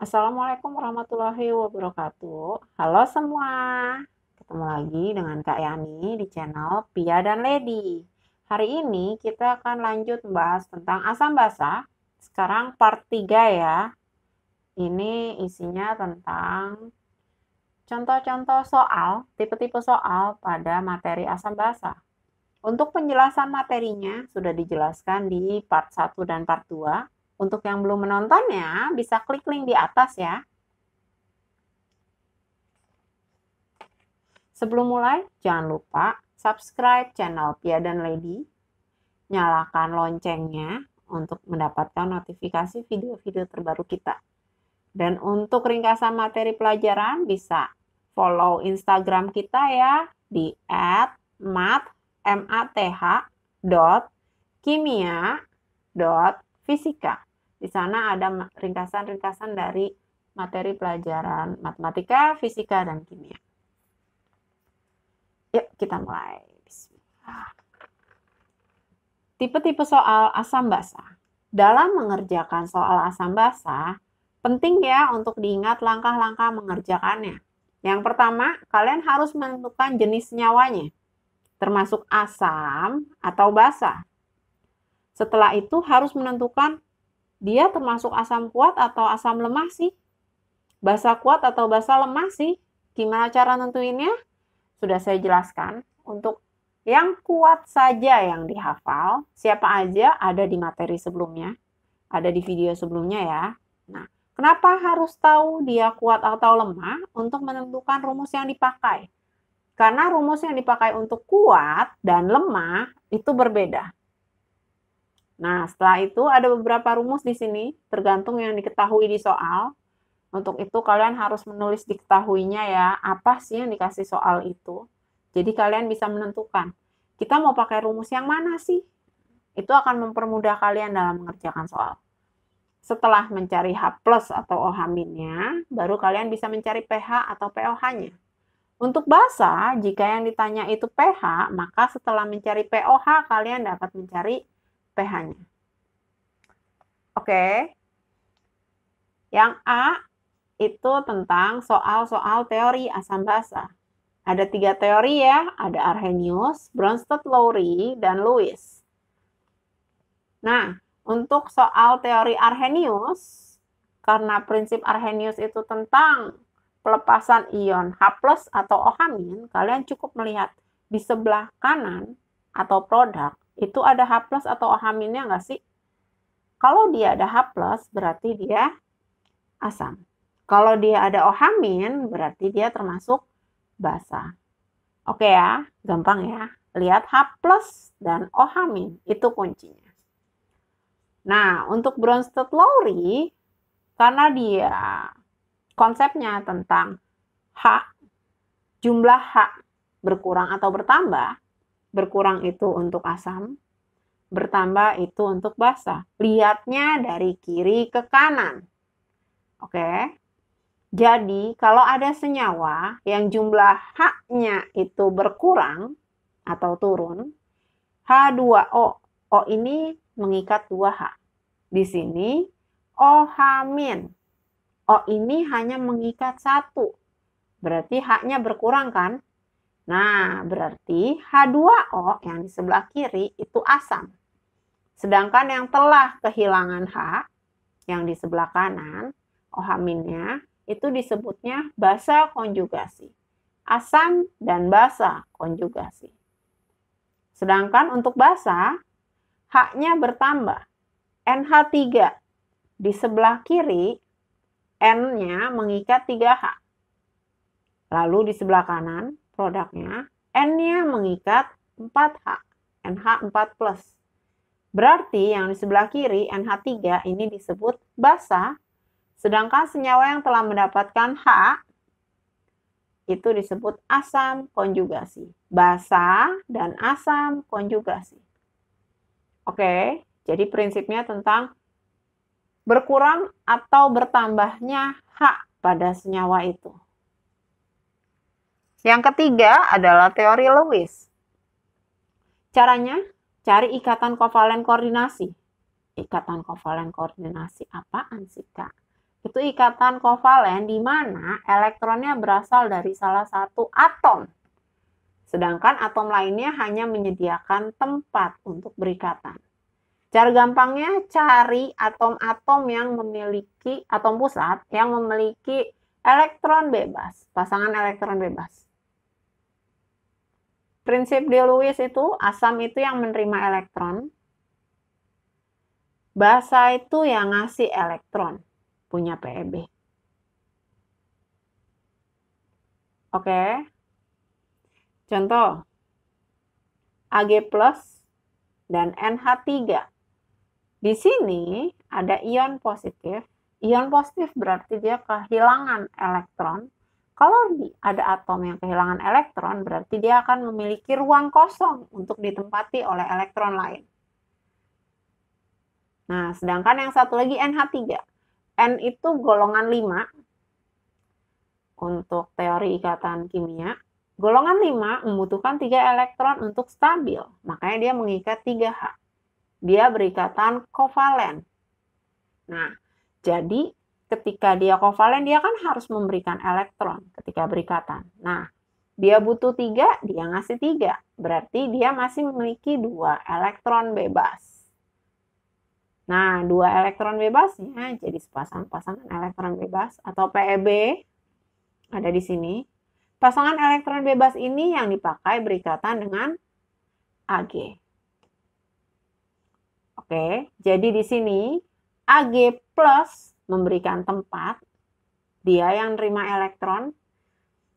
Assalamualaikum warahmatullahi wabarakatuh. Halo semua. Ketemu lagi dengan Kak Yani di channel Pia dan Lady. Hari ini kita akan lanjut membahas tentang asam basa. Sekarang part 3 ya. Ini isinya tentang contoh-contoh soal, tipe-tipe soal pada materi asam basa. Untuk penjelasan materinya sudah dijelaskan di part 1 dan part 2 untuk yang belum menontonnya, bisa klik link di atas ya. Sebelum mulai, jangan lupa subscribe channel Pia dan Lady, nyalakan loncengnya untuk mendapatkan notifikasi video-video terbaru kita. Dan untuk ringkasan materi pelajaran bisa follow Instagram kita ya di @mat.math.kimia.fisika. Di sana ada ringkasan-ringkasan dari materi pelajaran matematika, fisika, dan kimia. Yuk, kita mulai. Tipe-tipe soal asam basah. Dalam mengerjakan soal asam basah, penting ya untuk diingat langkah-langkah mengerjakannya. Yang pertama, kalian harus menentukan jenis nyawanya, termasuk asam atau basah. Setelah itu harus menentukan dia termasuk asam kuat atau asam lemah sih? Basa kuat atau basa lemah sih? Gimana cara nentuinnya? Sudah saya jelaskan. Untuk yang kuat saja yang dihafal, siapa aja ada di materi sebelumnya, ada di video sebelumnya ya. Nah, kenapa harus tahu dia kuat atau lemah untuk menentukan rumus yang dipakai? Karena rumus yang dipakai untuk kuat dan lemah itu berbeda. Nah, setelah itu ada beberapa rumus di sini, tergantung yang diketahui di soal. Untuk itu kalian harus menulis diketahuinya ya, apa sih yang dikasih soal itu. Jadi kalian bisa menentukan, kita mau pakai rumus yang mana sih? Itu akan mempermudah kalian dalam mengerjakan soal. Setelah mencari H plus atau oh minnya, baru kalian bisa mencari pH atau POH-nya. Untuk bahasa, jika yang ditanya itu pH, maka setelah mencari POH, kalian dapat mencari pH-nya. Oke. Yang A itu tentang soal-soal teori asam basa. Ada tiga teori ya, ada Arrhenius, Bronsted Lowry, dan Lewis. Nah, untuk soal teori Arrhenius, karena prinsip Arrhenius itu tentang pelepasan ion H+, atau OH-, kalian cukup melihat di sebelah kanan atau produk itu ada H plus atau OH minnya nggak sih? Kalau dia ada H plus, berarti dia asam. Kalau dia ada OH min, berarti dia termasuk basa. Oke ya, gampang ya. Lihat H plus dan OH min, itu kuncinya. Nah, untuk Bronsted Lowry, karena dia konsepnya tentang H, jumlah H berkurang atau bertambah, berkurang itu untuk asam, bertambah itu untuk basa. Lihatnya dari kiri ke kanan. Oke. Jadi, kalau ada senyawa yang jumlah H-nya itu berkurang atau turun, H2O. O ini mengikat dua h Di sini OH-. O ini hanya mengikat satu. Berarti H-nya berkurang kan? Nah, berarti H2O yang di sebelah kiri itu asam. Sedangkan yang telah kehilangan H, yang di sebelah kanan, OH-nya, itu disebutnya basa konjugasi. Asam dan basa konjugasi. Sedangkan untuk basa, H-nya bertambah. NH3 di sebelah kiri, N-nya mengikat 3H. Lalu di sebelah kanan, produknya, N-nya mengikat 4H, NH 4 Berarti yang di sebelah kiri NH3 ini disebut basa, sedangkan senyawa yang telah mendapatkan H itu disebut asam konjugasi. Basa dan asam konjugasi. Oke, jadi prinsipnya tentang berkurang atau bertambahnya H pada senyawa itu. Yang ketiga adalah teori Lewis. Caranya, cari ikatan kovalen koordinasi. Ikatan kovalen koordinasi apa, sih, Kak? Itu ikatan kovalen di mana elektronnya berasal dari salah satu atom. Sedangkan atom lainnya hanya menyediakan tempat untuk berikatan. Cara gampangnya cari atom-atom yang memiliki atom pusat yang memiliki elektron bebas, pasangan elektron bebas. Prinsip de Lewis itu asam itu yang menerima elektron, basa itu yang ngasih elektron punya PEB. Oke. Contoh Ag+ plus dan NH3. Di sini ada ion positif. Ion positif berarti dia kehilangan elektron kalau ada atom yang kehilangan elektron, berarti dia akan memiliki ruang kosong untuk ditempati oleh elektron lain. Nah, sedangkan yang satu lagi NH3. N itu golongan 5 untuk teori ikatan kimia. Golongan 5 membutuhkan 3 elektron untuk stabil, makanya dia mengikat 3H. Dia berikatan kovalen. Nah, jadi ketika dia kovalen dia kan harus memberikan elektron ketika berikatan. Nah, dia butuh tiga, dia ngasih tiga. Berarti dia masih memiliki dua elektron bebas. Nah, dua elektron bebasnya jadi sepasang-pasangan elektron bebas atau PEB ada di sini. Pasangan elektron bebas ini yang dipakai berikatan dengan Ag. Oke, jadi di sini Ag plus memberikan tempat, dia yang terima elektron,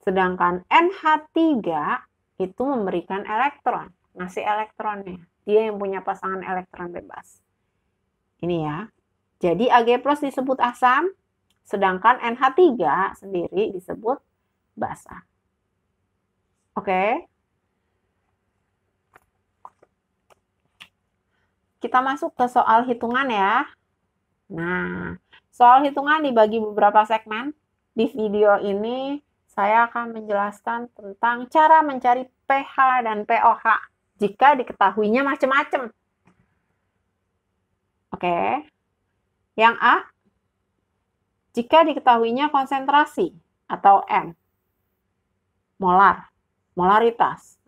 sedangkan NH3 itu memberikan elektron, ngasih elektronnya. Dia yang punya pasangan elektron bebas. Ini ya. Jadi Ag+ plus disebut asam, sedangkan NH3 sendiri disebut basa. Oke. Kita masuk ke soal hitungan ya. Nah, Soal hitungan dibagi beberapa segmen, di video ini saya akan menjelaskan tentang cara mencari PH dan POH jika diketahuinya macam-macam. Oke. Yang A, jika diketahuinya konsentrasi atau M, molar, molaritas.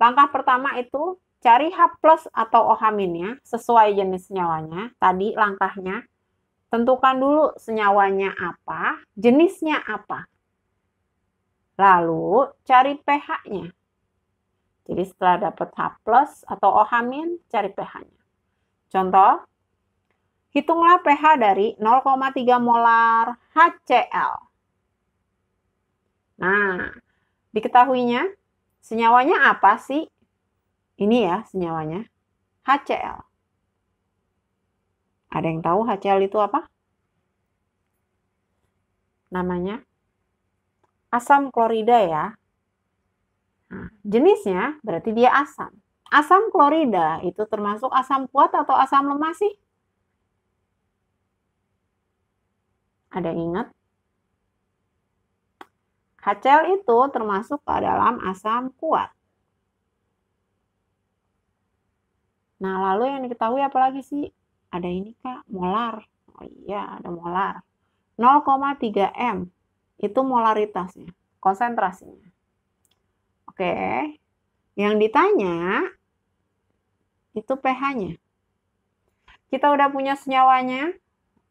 Langkah pertama itu cari H plus atau OH minnya sesuai jenis nyawanya, tadi langkahnya Tentukan dulu senyawanya apa, jenisnya apa. Lalu cari pH-nya. Jadi setelah dapat H atau OH cari pH-nya. Contoh, hitunglah pH dari 0,3 molar HCl. Nah, diketahuinya senyawanya apa sih? Ini ya senyawanya, HCl. Ada yang tahu HCl itu apa? Namanya asam klorida ya. Nah, jenisnya berarti dia asam. Asam klorida itu termasuk asam kuat atau asam lemah sih? Ada yang ingat? HCl itu termasuk ke dalam asam kuat. Nah, lalu yang diketahui apa lagi sih? Ada ini kak, molar. Oh iya, ada molar. 0,3 M itu molaritasnya, konsentrasinya. Oke, yang ditanya itu pH-nya. Kita udah punya senyawanya,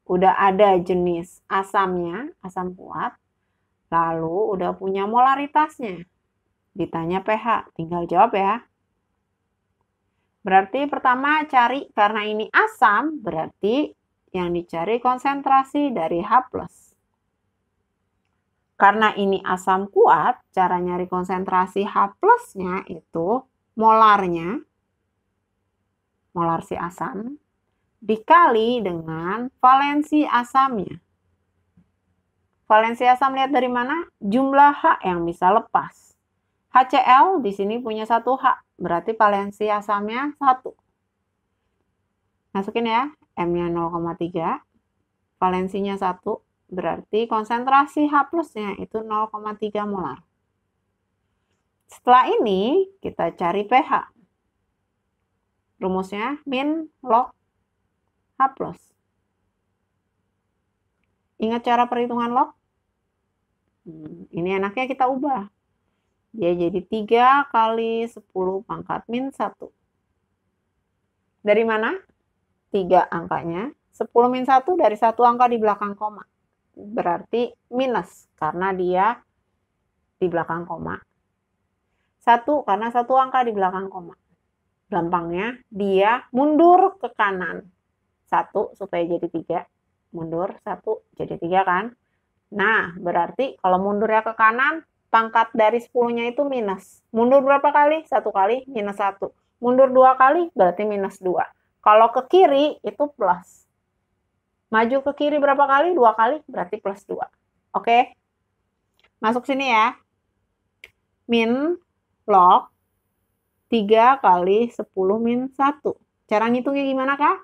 udah ada jenis asamnya, asam kuat, lalu udah punya molaritasnya. Ditanya pH, tinggal jawab ya. Berarti pertama cari karena ini asam, berarti yang dicari konsentrasi dari H+. Karena ini asam kuat, cara nyari konsentrasi H nya itu molarnya, molar si asam, dikali dengan valensi asamnya. Valensi asam lihat dari mana? Jumlah H yang bisa lepas. HCl di sini punya satu H, berarti valensi asamnya satu. Masukin ya, M-nya 0,3, valensinya satu berarti konsentrasi H plusnya itu 0,3 molar. Setelah ini, kita cari pH. Rumusnya min log H plus. Ingat cara perhitungan log? Hmm, ini enaknya kita ubah dia jadi 3 kali 10 pangkat min 1. Dari mana? 3 angkanya. 10 min 1 dari satu angka di belakang koma. Berarti minus karena dia di belakang koma. 1 karena satu angka di belakang koma. Gampangnya dia mundur ke kanan. 1 supaya jadi 3. Mundur 1 jadi 3 kan. Nah, berarti kalau mundurnya ke kanan pangkat dari 10-nya itu minus. Mundur berapa kali? Satu kali, minus satu. Mundur dua kali, berarti minus dua. Kalau ke kiri, itu plus. Maju ke kiri berapa kali? Dua kali, berarti plus dua. Oke? Masuk sini ya. Min log 3 kali 10 min 1. Cara ngitungnya gimana, Kak?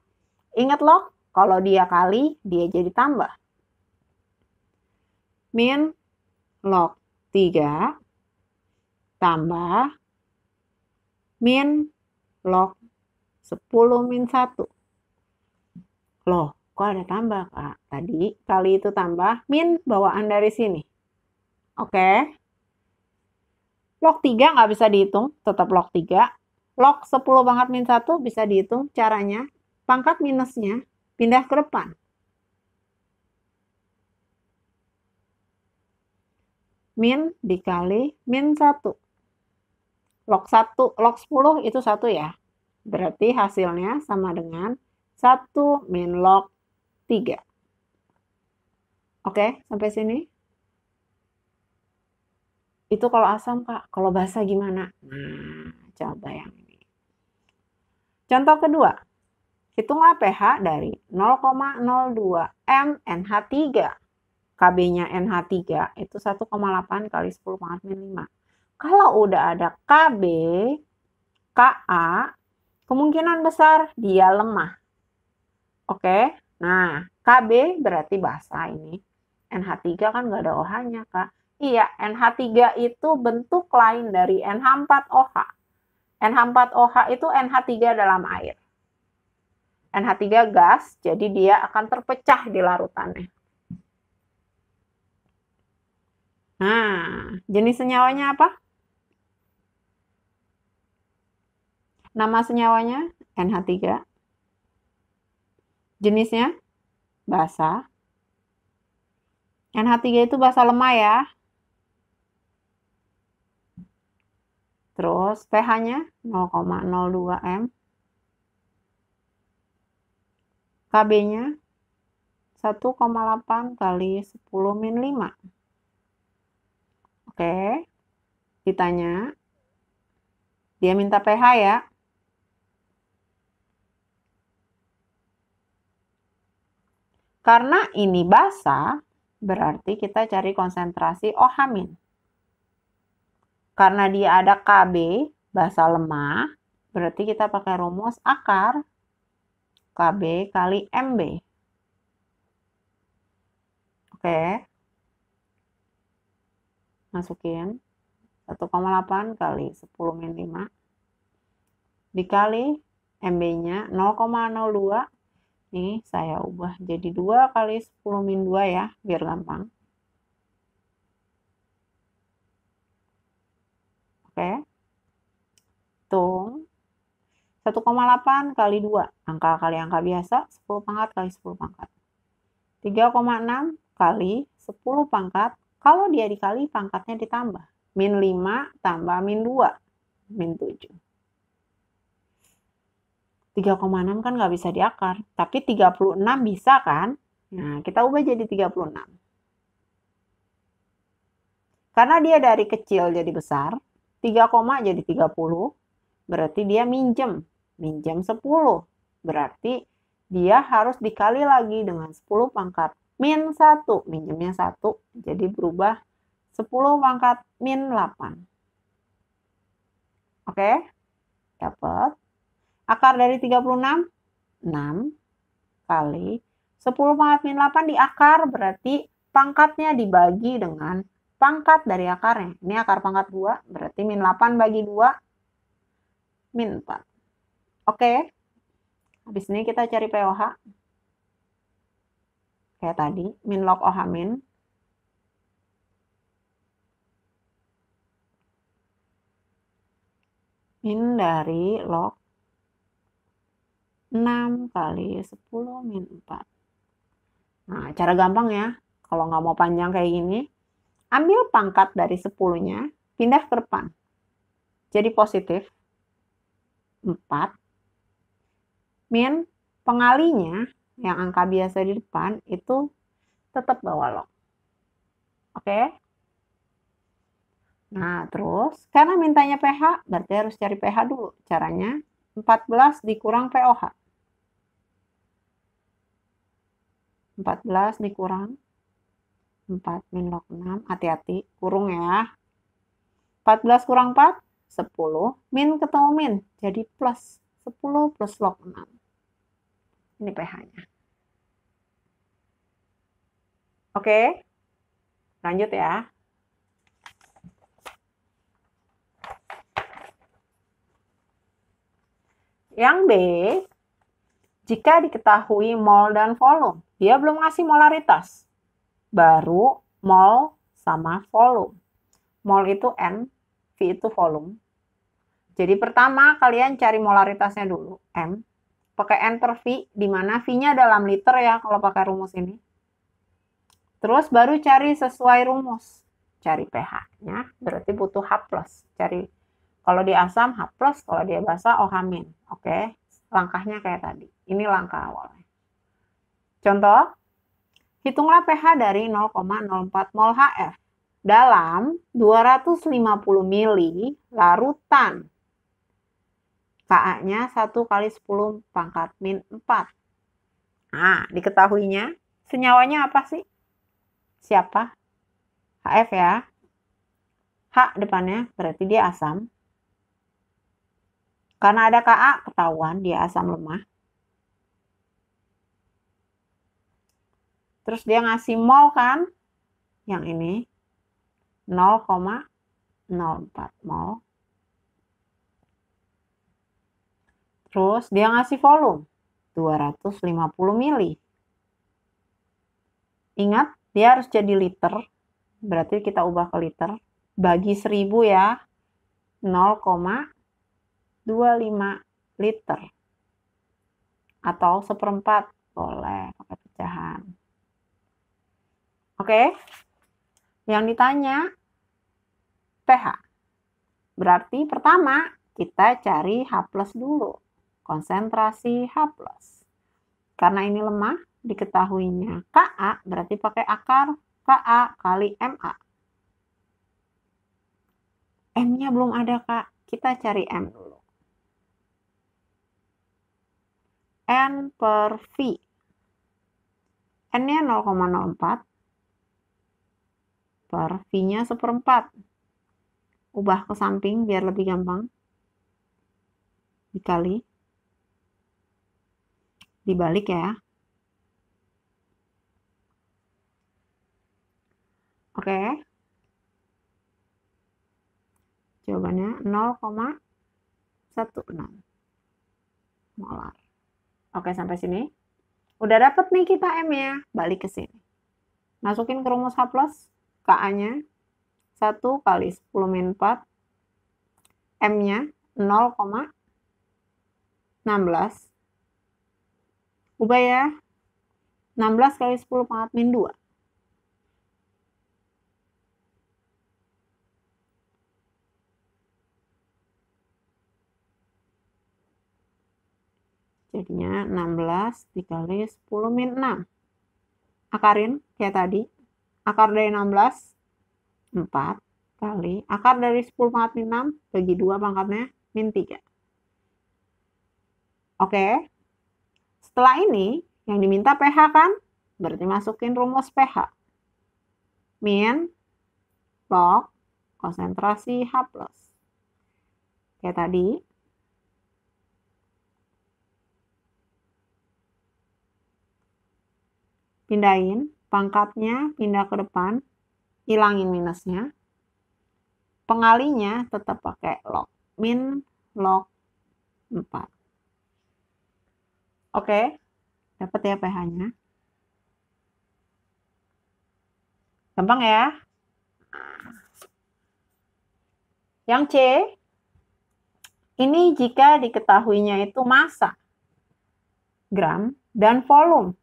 Ingat log, kalau dia kali, dia jadi tambah. Min log 3 tambah min log 10 min 1. Loh, kok ada tambah, Kak? Tadi kali itu tambah min bawaan dari sini. Oke. Log 3 nggak bisa dihitung, tetap log 3. Log 10 banget min 1 bisa dihitung caranya. Pangkat minusnya pindah ke depan. min dikali min 1. Log 1, log 10 itu 1 ya. Berarti hasilnya sama dengan 1 min log 3. Oke, sampai sini. Itu kalau asam, Pak. Kalau basa gimana? Nah, coba yang ini. Contoh kedua. Hitunglah pH dari 0,02 mnh 3 KB-nya NH3 itu 1,8 kali 10 pangkat min 5. Kalau udah ada KB, KA, kemungkinan besar dia lemah. Oke, nah KB berarti bahasa ini. NH3 kan nggak ada OH-nya, Kak. Iya, NH3 itu bentuk lain dari NH4OH. NH4OH itu NH3 dalam air. NH3 gas, jadi dia akan terpecah di larutannya. Nah, jenis senyawanya apa? Nama senyawanya NH3. Jenisnya basa. NH3 itu basa lemah ya. Terus pH-nya 0,02 M. KB-nya 1,8 kali 10 min 5. Oke. Ditanya. Dia minta pH ya. Karena ini basa, berarti kita cari konsentrasi OH-. Karena dia ada KB, basa lemah, berarti kita pakai rumus akar KB kali MB. Oke masukin 1,8 kali 10 min 5 dikali MB-nya 0,02 nih saya ubah jadi 2 kali 10 min 2 ya biar gampang oke hitung 1,8 kali 2 angka kali angka biasa 10 pangkat kali 10 pangkat 3,6 kali 10 pangkat kalau dia dikali pangkatnya ditambah. Min 5 tambah min 2. Min 7. 3,6 kan nggak bisa diakar. Tapi 36 bisa kan? Nah, kita ubah jadi 36. Karena dia dari kecil jadi besar, 3, jadi 30, berarti dia minjem. Minjem 10, berarti dia harus dikali lagi dengan 10 pangkat min 1, minjemnya 1, jadi berubah 10 pangkat min 8. Oke, dapat. Akar dari 36, 6 kali 10 pangkat min 8 di akar berarti pangkatnya dibagi dengan pangkat dari akarnya. Ini akar pangkat 2, berarti min 8 bagi 2, min 4. Oke, habis ini kita cari POH kayak tadi, min log OH min. Min dari log 6 kali 10 min 4. Nah, cara gampang ya. Kalau nggak mau panjang kayak gini, ambil pangkat dari 10-nya, pindah ke depan. Jadi positif. 4. Min pengalinya yang angka biasa di depan itu tetap bawa log. Oke? Okay? Nah, terus karena mintanya pH, berarti harus cari pH dulu. Caranya 14 dikurang POH. 14 dikurang 4 min log 6, hati-hati, kurung ya. 14 kurang 4, 10. Min ketemu min, jadi plus. 10 plus log 6. Ini pH-nya. Oke, lanjut ya. Yang B, jika diketahui mol dan volume, dia belum ngasih molaritas. Baru mol sama volume. Mol itu N, V itu volume. Jadi pertama kalian cari molaritasnya dulu, M pakai enter V, di mana V-nya dalam liter ya kalau pakai rumus ini. Terus baru cari sesuai rumus. Cari pH-nya, berarti butuh H+. Cari kalau di asam H+, kalau dia basa OH-. Oke, langkahnya kayak tadi. Ini langkah awalnya. Contoh, hitunglah pH dari 0,04 mol HF dalam 250 ml larutan KA-nya 1 kali 10 pangkat min 4. Nah, diketahuinya senyawanya apa sih? Siapa? HF ya. H depannya berarti dia asam. Karena ada KA, ketahuan dia asam lemah. Terus dia ngasih mol kan? Yang ini 0,04 mol. Terus dia ngasih volume 250 ml. Ingat, dia harus jadi liter. Berarti kita ubah ke liter. Bagi 1000 ya, 0,25 liter. Atau seperempat. Boleh pakai pecahan. Oke. Yang ditanya pH. Berarti pertama kita cari H plus dulu konsentrasi H+. Karena ini lemah, diketahuinya KA berarti pakai akar KA kali MA. M-nya belum ada, Kak. Kita cari M dulu. N per V. N-nya 0,04. Per V-nya seperempat. Ubah ke samping biar lebih gampang. Dikali dibalik ya. Oke. Jawabannya 0,16 molar. Oke, sampai sini. Udah dapet nih kita M-nya. Balik ke sini. Masukin ke rumus H+, KA-nya 1 kali 10 min 4. M-nya 0,16 Ubah ya. 16 kali 10 pangkat min 2. Jadinya 16 dikali 10 min 6. Akarin kayak tadi. Akar dari 16, 4 kali. Akar dari 10 pangkat min 6 bagi 2 pangkatnya min 3. Oke. Okay. Setelah ini, yang diminta pH kan? Berarti masukin rumus pH. Min log konsentrasi H+. Kayak tadi. Pindahin pangkatnya, pindah ke depan. Hilangin minusnya. Pengalinya tetap pakai log. Min log 4. Oke. Dapat ya pH-nya. Gampang ya. Yang C, ini jika diketahuinya itu massa, gram, dan volume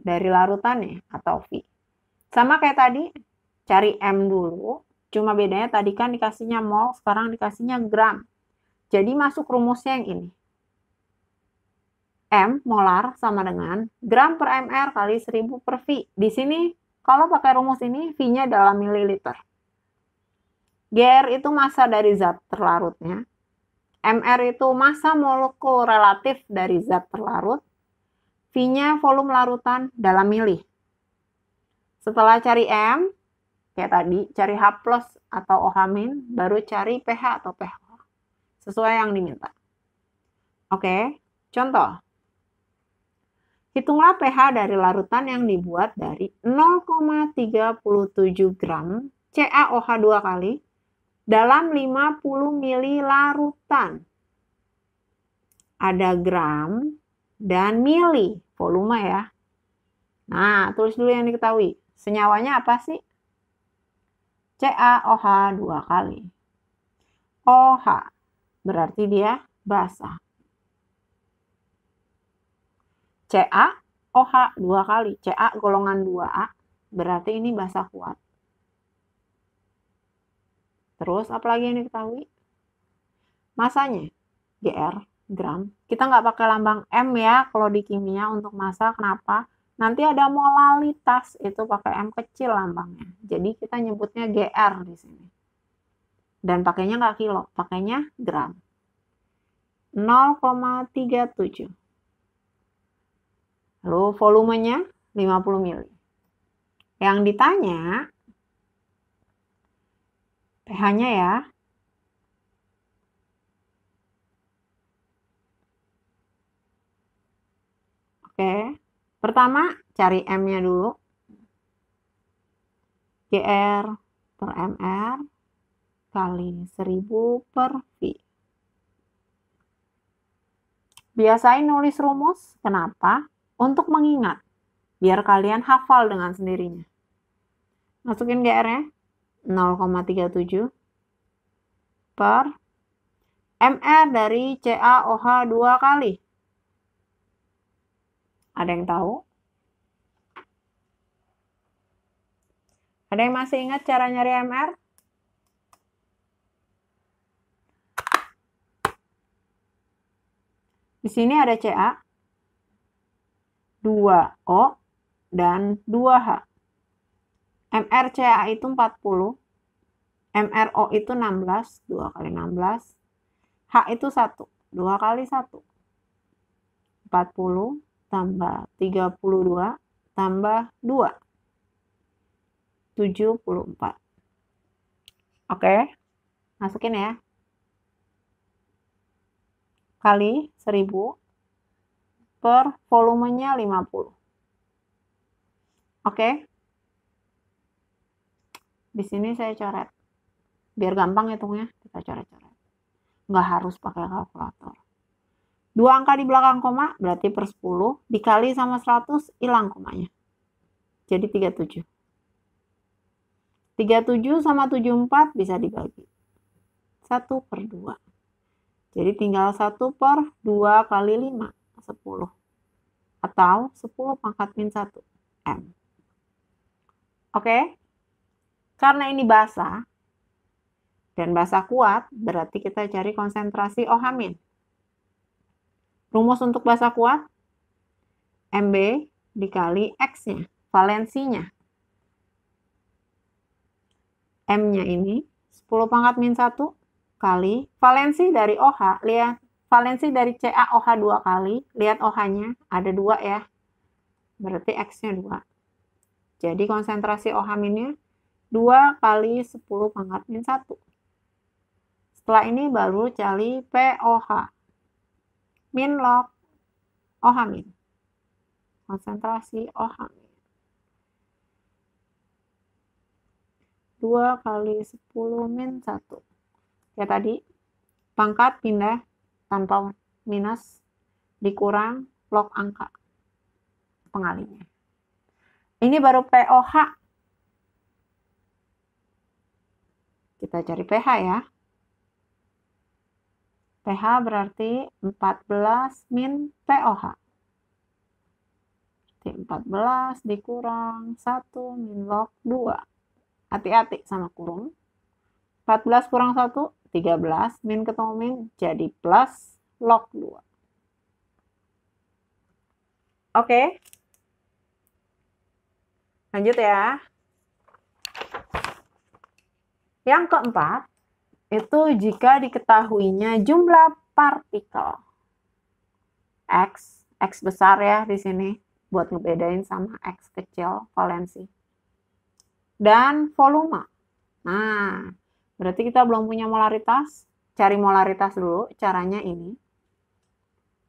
dari larutannya atau V. Sama kayak tadi, cari M dulu, cuma bedanya tadi kan dikasihnya mol, sekarang dikasihnya gram. Jadi masuk rumusnya yang ini. M molar sama dengan gram per mr kali 1000 per V. Di sini kalau pakai rumus ini V-nya dalam mililiter. GR itu massa dari zat terlarutnya. MR itu massa molekul relatif dari zat terlarut. V-nya volume larutan dalam mili. Setelah cari M, kayak tadi, cari H plus atau OH min, baru cari pH atau pH. Sesuai yang diminta. Oke, contoh. Hitunglah pH dari larutan yang dibuat dari 0,37 gram CaOH 2 kali dalam 50 ml larutan. Ada gram dan mili, volume ya. Nah, tulis dulu yang diketahui. Senyawanya apa sih? CaOH 2 kali. OH berarti dia basah. CA OH dua kali. CA golongan 2A berarti ini basa kuat. Terus apalagi yang diketahui? Masanya GR gram. Kita nggak pakai lambang M ya kalau di kimia untuk massa. Kenapa? Nanti ada molalitas itu pakai M kecil lambangnya. Jadi kita nyebutnya GR di sini. Dan pakainya nggak kilo, pakainya gram. 0,37. Lalu volumenya 50 mili. Yang ditanya pH-nya ya. Oke. Pertama cari M-nya dulu. GR per MR kali 1000 per V. Biasain nulis rumus. Kenapa? untuk mengingat, biar kalian hafal dengan sendirinya. Masukin gr ya, 0,37 per MR dari CaOH 2 kali. Ada yang tahu? Ada yang masih ingat cara nyari MR? Di sini ada CA, 2O, dan 2H. MRCA itu 40, MRO itu 16, 2 kali 16, H itu 1, 2 kali 1. 40 tambah 32 tambah 2. 74. Oke, masukin ya. Kali 1000 per volumenya 50. Oke. Okay. Di sini saya coret. Biar gampang hitungnya, kita coret-coret. Nggak harus pakai kalkulator. Dua angka di belakang koma berarti per 10. Dikali sama 100, hilang komanya. Jadi 37. 37 sama 74 bisa dibagi. 1 per 2. Jadi tinggal 1 per 2 kali 5. 10 atau 10 pangkat min 1 M. Oke? Karena ini basah dan basah kuat, berarti kita cari konsentrasi OH-. Rumus untuk basah kuat MB dikali X-nya, valensinya. M-nya ini 10 pangkat min 1 kali valensi dari OH, lihat valensi dari CA OH dua kali. Lihat OH-nya, ada dua ya. Berarti X-nya dua. Jadi konsentrasi OH minnya 2 kali 10 pangkat min 1. Setelah ini baru cari POH. Min log OH min. Konsentrasi OH min. 2 kali 10 min 1. Ya tadi, pangkat pindah tanpa minus dikurang log angka pengalinya. Ini baru POH. Kita cari PH ya. PH berarti 14 min POH. Berarti 14 dikurang 1 min log 2. Hati-hati sama kurung. 14 kurang 1 13 min ketemu min jadi plus log 2. Oke. Lanjut ya. Yang keempat, itu jika diketahuinya jumlah partikel. X, X besar ya di sini, buat ngebedain sama X kecil, valensi. Dan volume. Nah, Berarti kita belum punya molaritas. Cari molaritas dulu. Caranya ini.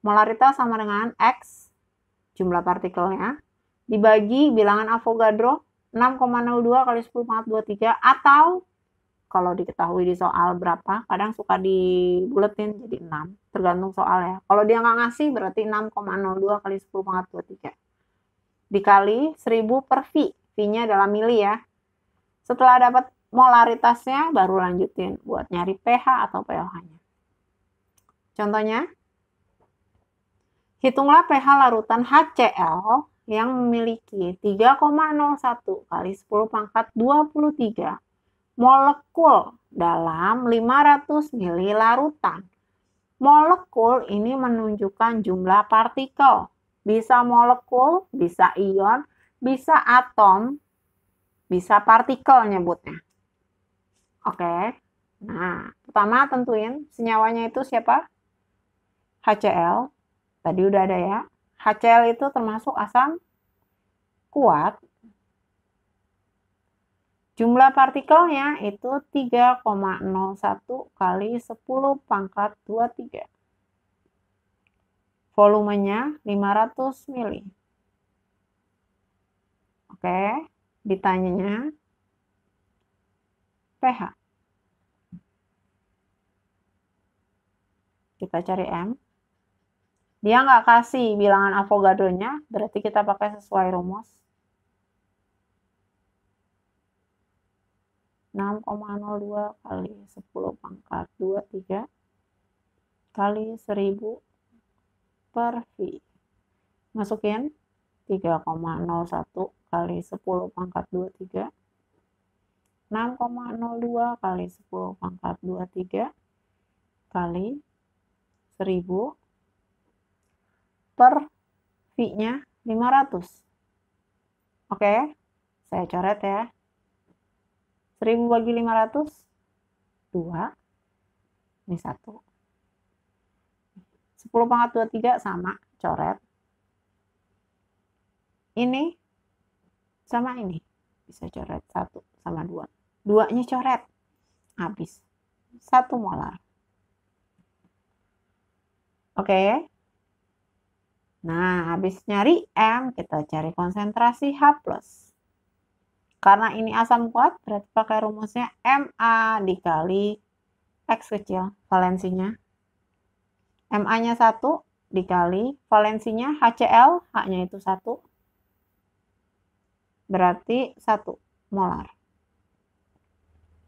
Molaritas sama dengan X, jumlah partikelnya, dibagi bilangan Avogadro 6,02 kali 10 pangkat 23 atau kalau diketahui di soal berapa, kadang suka dibuletin jadi 6, tergantung soal ya. Kalau dia nggak ngasih berarti 6,02 kali 10 pangkat 23. Dikali 1000 per V, V-nya adalah mili ya. Setelah dapat molaritasnya baru lanjutin buat nyari pH atau pOH-nya. Contohnya, hitunglah pH larutan HCl yang memiliki 3,01 kali 10 pangkat 23 molekul dalam 500 ml larutan. Molekul ini menunjukkan jumlah partikel. Bisa molekul, bisa ion, bisa atom, bisa partikel nyebutnya. Oke. Nah, pertama tentuin senyawanya itu siapa? HCl. Tadi udah ada ya. HCl itu termasuk asam kuat. Jumlah partikelnya itu 3,01 kali 10 pangkat 23. Volumenya 500 mili. Oke, ditanyanya PH. Kita cari M. Dia nggak kasih bilangan avogadonya, berarti kita pakai sesuai rumus. 6,02 kali 10 pangkat 23 kali 1000 per V. Masukin 3,01 kali 10 pangkat 23 6,02 kali 10 pangkat 23 kali 1000 per V-nya 500. Oke, saya coret ya. 1000 bagi 500, 2, ini 1. 10 pangkat 23 sama, coret. Ini sama ini, bisa coret 1 sama 2 duanya coret habis satu molar oke nah habis nyari M kita cari konsentrasi H plus karena ini asam kuat berarti pakai rumusnya MA dikali X kecil valensinya MA nya 1 dikali valensinya HCl H nya itu 1 berarti 1 molar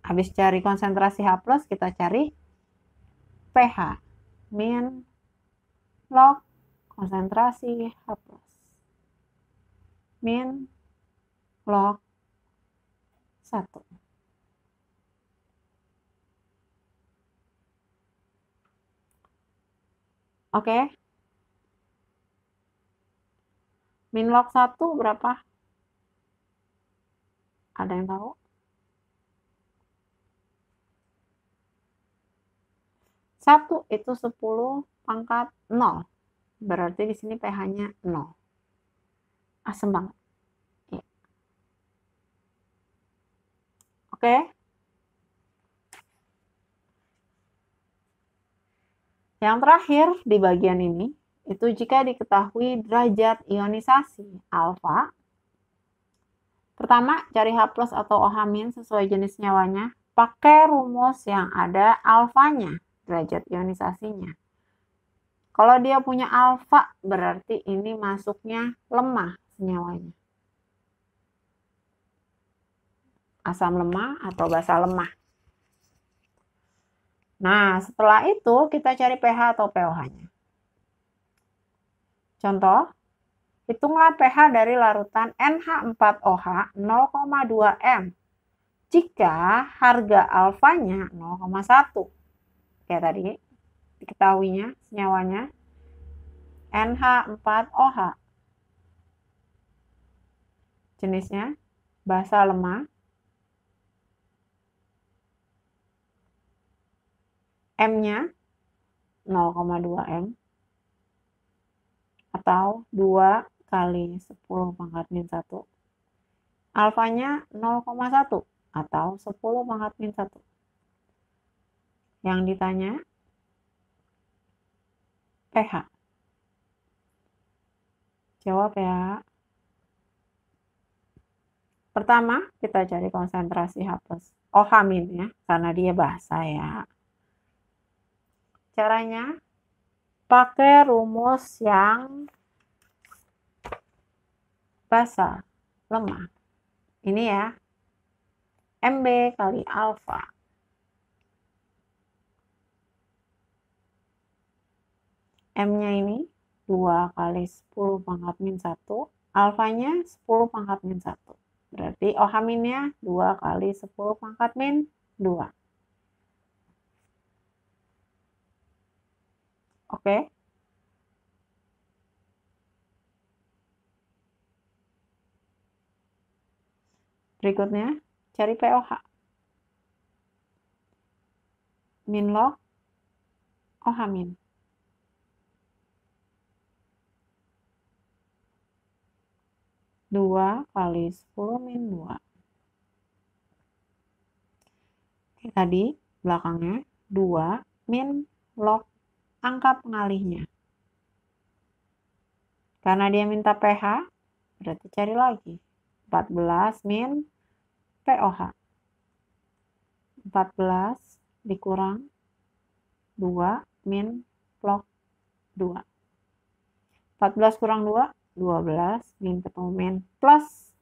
Habis cari konsentrasi H+, kita cari pH, min, log, konsentrasi H+. Min, log, 1. Oke. Min log 1 berapa? Ada yang tahu? 1 itu 10 pangkat 0. Berarti di sini pH-nya 0. Asam banget. Ya. Oke. Yang terakhir di bagian ini, itu jika diketahui derajat ionisasi alfa, pertama cari H plus atau OH min sesuai jenis nyawanya, pakai rumus yang ada alfanya derajat ionisasinya. Kalau dia punya alfa, berarti ini masuknya lemah senyawanya. Asam lemah atau basa lemah. Nah, setelah itu kita cari pH atau pOH-nya. Contoh, hitunglah pH dari larutan NH4OH 0,2M jika harga alfanya ya tadi diketahuinya senyawanya NH4OH jenisnya basa lemah M-nya 0,2 M atau 2 kali 10 pangkat min 1 alfanya 0,1 atau 10 pangkat min 1 yang ditanya PH. Jawab ya. Pertama, kita cari konsentrasi H+. Oh, min ya, karena dia bahasa ya. Caranya, pakai rumus yang basa lemah. Ini ya, MB kali alfa M-nya ini 2 kali 10 pangkat min 1. Alfanya 10 pangkat min 1. Berarti OH minnya 2 kali 10 pangkat min 2. Oke. Berikutnya, cari POH. Min log OH min. 2 kali 10 min 2. Oke, tadi belakangnya 2 min log angka pengalihnya. Karena dia minta PH, berarti cari lagi. 14 min POH. 14 dikurang 2 min log 2. 14 kurang 2, 12 min ketemu min plus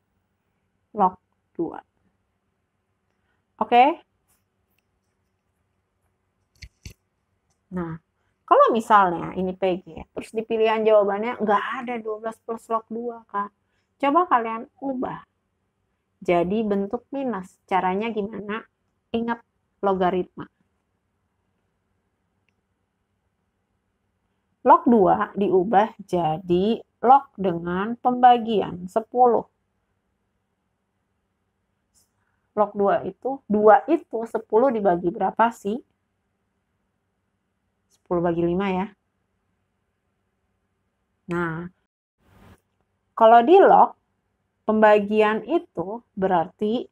log 2. Oke. Okay? Nah, kalau misalnya ini PG ya, terus di pilihan jawabannya nggak ada 12 plus log 2, Kak. Coba kalian ubah jadi bentuk minus. Caranya gimana? Ingat logaritma. Log 2 diubah jadi log dengan pembagian 10. Log 2 itu, 2 itu 10 dibagi berapa sih? 10 bagi 5 ya. Nah, kalau di log, pembagian itu berarti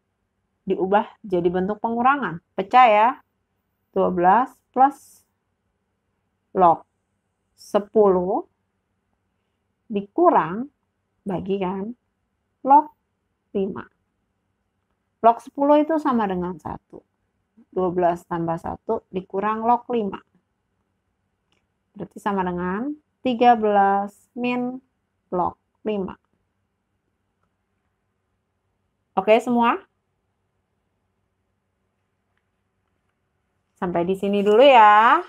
diubah jadi bentuk pengurangan. Pecah ya. 12 plus log 10 dikurang bagikan log 5. Log 10 itu sama dengan 1. 12 tambah 1 dikurang log 5. Berarti sama dengan 13 min log 5. Oke semua? Sampai di sini dulu ya.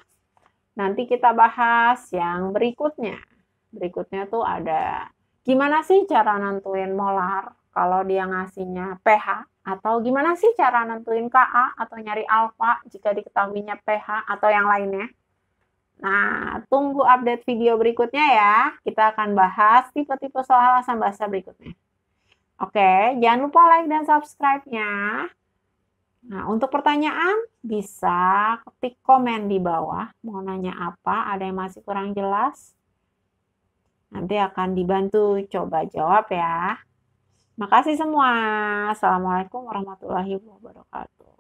Nanti kita bahas yang berikutnya berikutnya tuh ada gimana sih cara nentuin molar kalau dia ngasihnya pH atau gimana sih cara nentuin KA atau nyari alfa jika diketahuinya pH atau yang lainnya. Nah, tunggu update video berikutnya ya. Kita akan bahas tipe-tipe soal asam basa berikutnya. Oke, jangan lupa like dan subscribe-nya. Nah, untuk pertanyaan bisa ketik komen di bawah. Mau nanya apa, ada yang masih kurang jelas. Nanti akan dibantu coba jawab ya. Makasih semua. Assalamualaikum warahmatullahi wabarakatuh.